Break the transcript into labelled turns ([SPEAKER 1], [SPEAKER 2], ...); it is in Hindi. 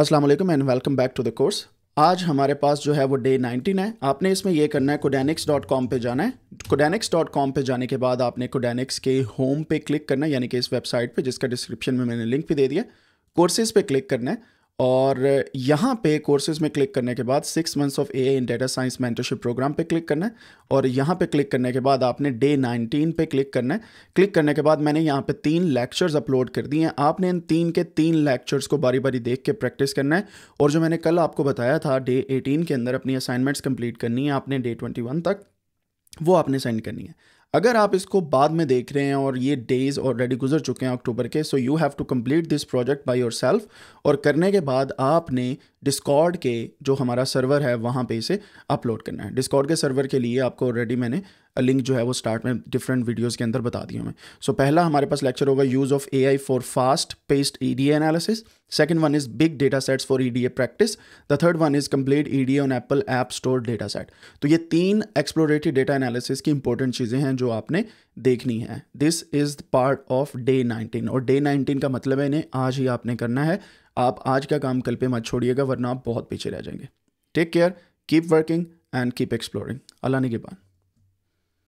[SPEAKER 1] अस्सलाम वालेकुम and welcome back to the course आज हमारे पास जो है वो डे 19 है आपने इसमें ये करना है कोडेनिक्स डॉट कॉम पर जाना है कोडेनिक्स डॉट कॉम पर जाने के बाद आपने कोडेनिक्स के होम पे क्लिक करना है यानी कि इस वेबसाइट पे जिसका डिस्क्रिप्शन में मैंने लिंक भी दे दिया कोर्सेज पे क्लिक करना है और यहाँ पे कोर्सेज में क्लिक करने के बाद six months of a in data science mentorship program पे क्लिक करना है और यहाँ पे क्लिक करने के बाद आपने डे नाइनटीन पे क्लिक करना है क्लिक करने के बाद मैंने यहाँ पे तीन लेक्चर्स अपलोड कर दिए हैं आपने इन तीन के तीन लेक्चर्स को बारी बारी देख के प्रैक्टिस करना है और जो मैंने कल आपको बताया था डे एटीन के अंदर अपनी असाइनमेंट्स कंप्लीट करनी है आपने डे ट्वेंटी तक वो आपने सेंड करनी है अगर आप इसको बाद में देख रहे हैं और ये डेज ऑलरेडी गुजर चुके हैं अक्टूबर के so you have to complete this project by your और करने के बाद आपने डिस्कॉर्ड के जो हमारा सर्वर है वहाँ पे इसे अपलोड करना है डिस्कॉर्ड के सर्वर के लिए आपको ऑलरेडी मैंने लिंक जो है वो स्टार्ट में डिफरेंट वीडियोस के अंदर बता दिया मैं सो so, पहला हमारे पास लेक्चर होगा use of AI for fast paced EDA analysis second one is big data sets for EDA practice the third one is complete EDA on Apple app store data set तो ये तीन एक्सप्लोरेटरी डेटा एनालिसिस की इंपॉर्टेंट चीज़ें हैं जो आपने देखनी है this is part of day nineteen और डे नाइनटीन का मतलब है इन्हें आज ही आपने करना है आप आज का काम कल पे मत छोड़िएगा वरना आप बहुत पीछे रह जाएंगे take care keep working and keep exploring अल्लाह ने के बाद